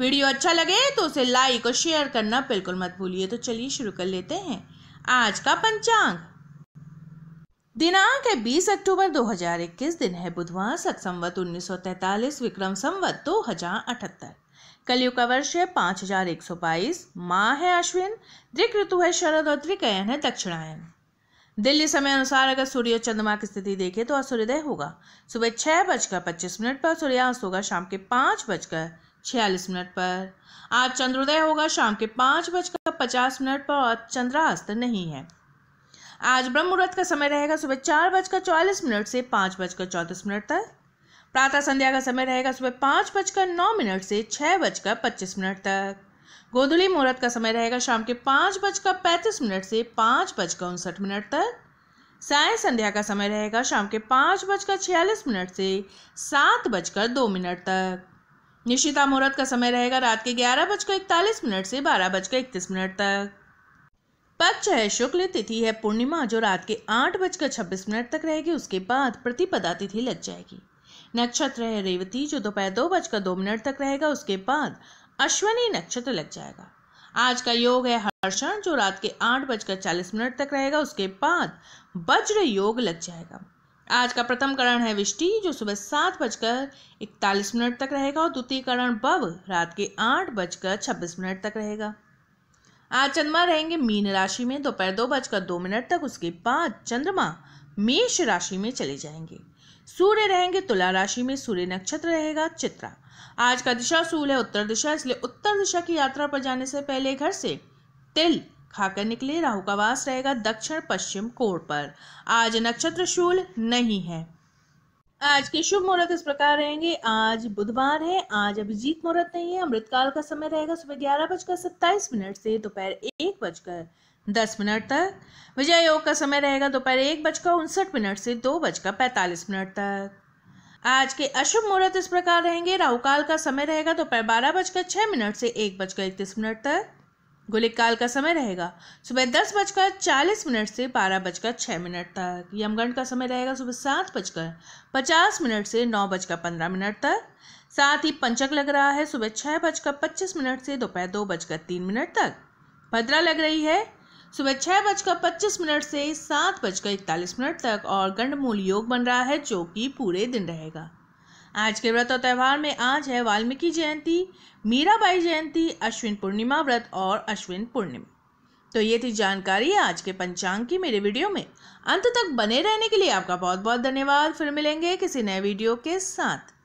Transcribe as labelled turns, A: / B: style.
A: video अच्छा लगे तो उसे लाइक और शेयर करना बिल्कुल मत भूलिए तो चलिए शुरू कर लेते हैं आज का पंचांग दिनांक है 20 अक्टूबर 2021 दिन है बुधवार सत संवत उन्नीस विक्रम संवत दो हजार कलयुग का वर्ष है पाँच हजार एक सौ बाईस माँ है अश्विन दृक ऋतु है शरद और त्रिकयन है दक्षिणायन दिल्ली समय अनुसार अगर सूर्य और चंद्रमा की स्थिति देखें तो आज सूर्योदय होगा सुबह छह बजकर पच्चीस मिनट पर सूर्यास्त होगा शाम के पाँच बजकर छियालीस मिनट पर आज चंद्रोदय होगा शाम के पाँच बजकर पचास मिनट पर और चंद्रास्त नहीं है आज ब्रह्म मुहूर्त का समय रहेगा सुबह चार बजकर चौवालीस मिनट से पाँच बजकर चौंतीस मिनट तक प्रातः संध्या का समय रहेगा सुबह पाँच बजकर नौ मिनट से छः बजकर पच्चीस मिनट तक गोधुली मुहूर्त का समय रहेगा शाम के पाँच बजकर पैंतीस मिनट से पाँच बजकर उनसठ मिनट तक साय संध्या का समय रहेगा शाम के पाँच बजकर छियालीस मिनट से सात बजकर दो मिनट तक निश्चिता मुहूर्त का समय रहेगा रात के ग्यारह बजकर इकतालीस मिनट से बारह बजकर इकतीस मिनट तक पक्ष है शुक्ल तिथि है पूर्णिमा जो रात के आठ बजकर छब्बीस मिनट तक रहेगी उसके बाद प्रतिपदा तिथि लग जाएगी नक्षत्र है रेवती जो दोपहर दो बजकर दो मिनट तक रहेगा उसके बाद अश्वनी नक्षत्र लग जाएगा आज का योग है हर्षण जो रात के आठ बजकर चालीस मिनट तक रहेगा उसके बाद वज्र योग लग जाएगा आज का प्रथम करण है विष्टि जो सुबह सात बजकर इकतालीस मिनट तक रहेगा और द्वितीय करण बव रात के आठ बजकर छब्बीस मिनट तक रहेगा आज चंद्रमा रहेंगे मीन राशि में दोपहर दो, दो बजकर दो मिनट तक उसके बाद चंद्रमा मेष राशि में चले जाएंगे सूर्य रहेंगे तुला राशि में सूर्य नक्षत्र रहेगा चित्रा आज का दिशा सूल है उत्तर दिशा इसलिए उत्तर दिशा की यात्रा पर जाने से पहले घर से तिल खाकर निकले राहु का वास रहेगा दक्षिण पश्चिम कोण पर आज नक्षत्र शूल नहीं है आज के शुभ मुहूर्त इस प्रकार रहेंगे आज बुधवार है आज अभिजीत मुहूर्त नहीं है अमृतकाल का समय रहेगा सुबह ग्यारह बजकर सत्ताईस मिनट से दोपहर एक बजकर दस मिनट तक विजय योग का समय रहेगा दोपहर एक बजकर उनसठ मिनट से दो बजकर पैंतालीस मिनट तक आज के अशुभ मुहूर्त इस प्रकार रहेंगे राहुकाल का समय रहेगा दोपहर बारह बजकर छह मिनट से एक बजकर इकतीस मिनट तक गोलिक काल का समय रहेगा सुबह दस बजकर चालीस मिनट से बारह बजकर छः मिनट तक यमगंड का समय रहेगा सुबह सात बजकर पचास मिनट से नौ बजकर पंद्रह मिनट तक साथ ही पंचक लग रहा है सुबह छः बजकर पच्चीस मिनट से दोपहर दो बजकर तीन मिनट तक भद्रा लग रही है सुबह छः बजकर पच्चीस मिनट से सात बजकर इकतालीस मिनट तक और गंडमूल योग बन रहा है जो कि पूरे दिन रहेगा आज के व्रत और त्यौहार में आज है वाल्मीकि जयंती मीराबाई जयंती अश्विन पूर्णिमा व्रत और अश्विन पूर्णिमा तो ये थी जानकारी आज के पंचांग की मेरे वीडियो में अंत तक बने रहने के लिए आपका बहुत बहुत धन्यवाद फिर मिलेंगे किसी नए वीडियो के साथ